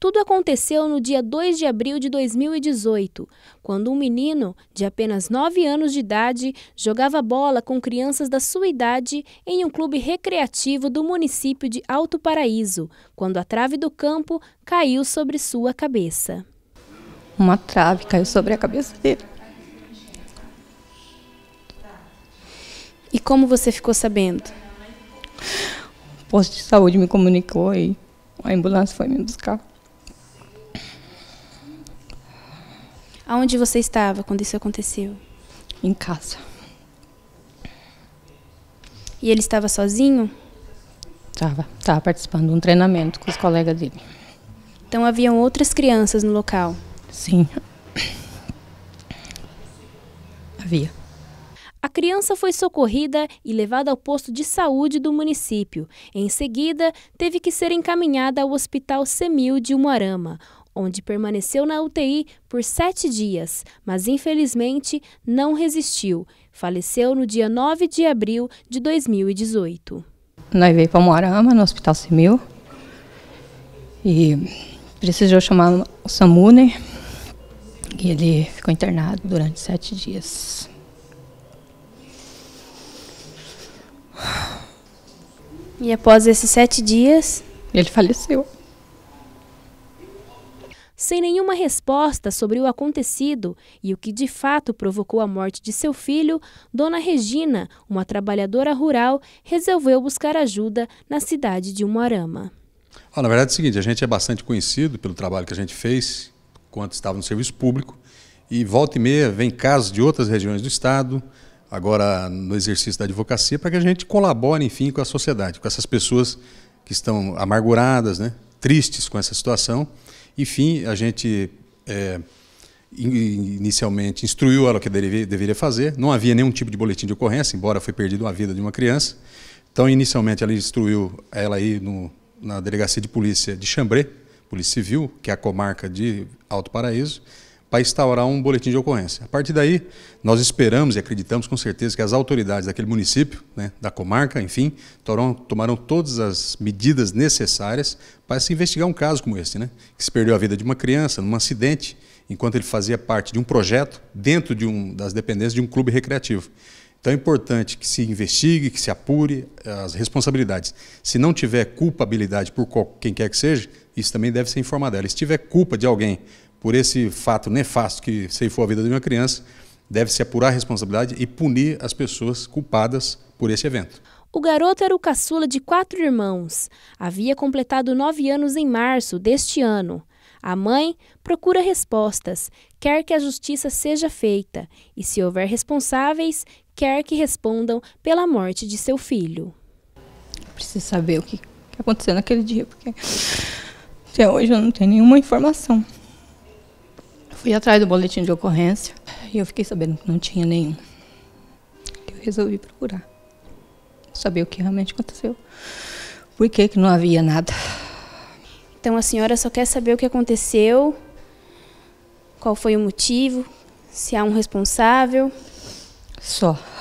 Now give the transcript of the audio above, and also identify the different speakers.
Speaker 1: Tudo aconteceu no dia 2 de abril de 2018, quando um menino de apenas 9 anos de idade jogava bola com crianças da sua idade em um clube recreativo do município de Alto Paraíso, quando a trave do campo caiu sobre sua cabeça.
Speaker 2: Uma trave caiu sobre a cabeça dele. E como você ficou sabendo? O posto de saúde me comunicou e a ambulância foi me buscar. Aonde você estava quando isso aconteceu? Em casa. E ele estava sozinho? Estava. Estava participando de um treinamento com os colegas dele.
Speaker 1: Então haviam outras crianças no local?
Speaker 2: Sim. Havia.
Speaker 1: A criança foi socorrida e levada ao posto de saúde do município. Em seguida, teve que ser encaminhada ao Hospital Semil de Umuarama, onde permaneceu na UTI por sete dias, mas infelizmente não resistiu. Faleceu no dia 9 de abril de 2018.
Speaker 2: Nós veio para Moarama, no Hospital Simil e precisou chamar o SAMU, né? E ele ficou internado durante sete dias.
Speaker 1: E após esses sete dias? Ele faleceu sem nenhuma resposta sobre o acontecido e o que de fato provocou a morte de seu filho, Dona Regina, uma trabalhadora rural, resolveu buscar ajuda na cidade de Umarama.
Speaker 3: Ah, na verdade é o seguinte, a gente é bastante conhecido pelo trabalho que a gente fez enquanto estava no serviço público e volta e meia vem casos de outras regiões do estado, agora no exercício da advocacia, para que a gente colabore, enfim, com a sociedade, com essas pessoas que estão amarguradas, né, tristes com essa situação enfim, a gente é, inicialmente instruiu ela o que deveria fazer. Não havia nenhum tipo de boletim de ocorrência, embora foi perdido a vida de uma criança. Então, inicialmente, ela instruiu ela aí no, na delegacia de polícia de Chambré, Polícia Civil, que é a comarca de Alto Paraíso para instaurar um boletim de ocorrência. A partir daí, nós esperamos e acreditamos com certeza que as autoridades daquele município, né, da comarca, enfim, tomaram, tomaram todas as medidas necessárias para se investigar um caso como esse, né, que se perdeu a vida de uma criança num acidente, enquanto ele fazia parte de um projeto dentro de um, das dependências de um clube recreativo. Então é importante que se investigue, que se apure as responsabilidades. Se não tiver culpabilidade por qual, quem quer que seja, isso também deve ser informado. Se tiver culpa de alguém por esse fato nefasto que ceifou a vida de uma criança, deve-se apurar a responsabilidade e punir as pessoas culpadas por esse evento.
Speaker 1: O garoto era o caçula de quatro irmãos. Havia completado nove anos em março deste ano. A mãe procura respostas, quer que a justiça seja feita e, se houver responsáveis, quer que respondam pela morte de seu filho.
Speaker 2: Preciso saber o que aconteceu naquele dia, porque até hoje eu não tenho nenhuma informação. Fui atrás do boletim de ocorrência e eu fiquei sabendo que não tinha nenhum. Eu resolvi procurar, saber o que realmente aconteceu. Por que, que não havia nada?
Speaker 1: Então a senhora só quer saber o que aconteceu, qual foi o motivo, se há um responsável.
Speaker 2: Só.